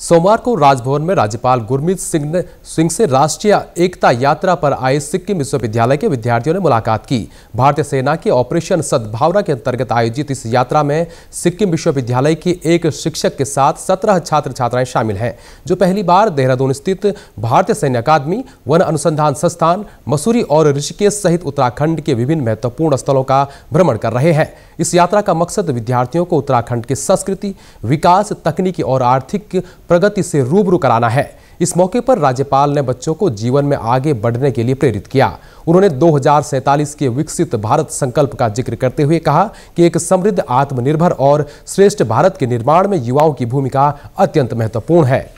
सोमवार को राजभवन में राज्यपाल गुरमीत सिंह ने सिंह से राष्ट्रीय एकता यात्रा पर आए सिक्किम विश्वविद्यालय के विद्यार्थियों ने मुलाकात की भारतीय सेना के ऑपरेशन सद्भावना के अंतर्गत आयोजित इस यात्रा में सिक्किम विश्वविद्यालय के एक शिक्षक के साथ सत्रह छात्र छात्राएं शामिल हैं जो पहली बार देहरादून स्थित भारतीय सैन्य अकादमी वन अनुसंधान संस्थान मसूरी और ऋषिकेश सहित उत्तराखंड के विभिन्न महत्वपूर्ण स्थलों का भ्रमण कर रहे हैं इस यात्रा का मकसद विद्यार्थियों को उत्तराखंड की संस्कृति विकास तकनीकी और आर्थिक प्रगति से रूबरू कराना है इस मौके पर राज्यपाल ने बच्चों को जीवन में आगे बढ़ने के लिए प्रेरित किया उन्होंने दो के विकसित भारत संकल्प का जिक्र करते हुए कहा कि एक समृद्ध आत्मनिर्भर और श्रेष्ठ भारत के निर्माण में युवाओं की भूमिका अत्यंत महत्वपूर्ण है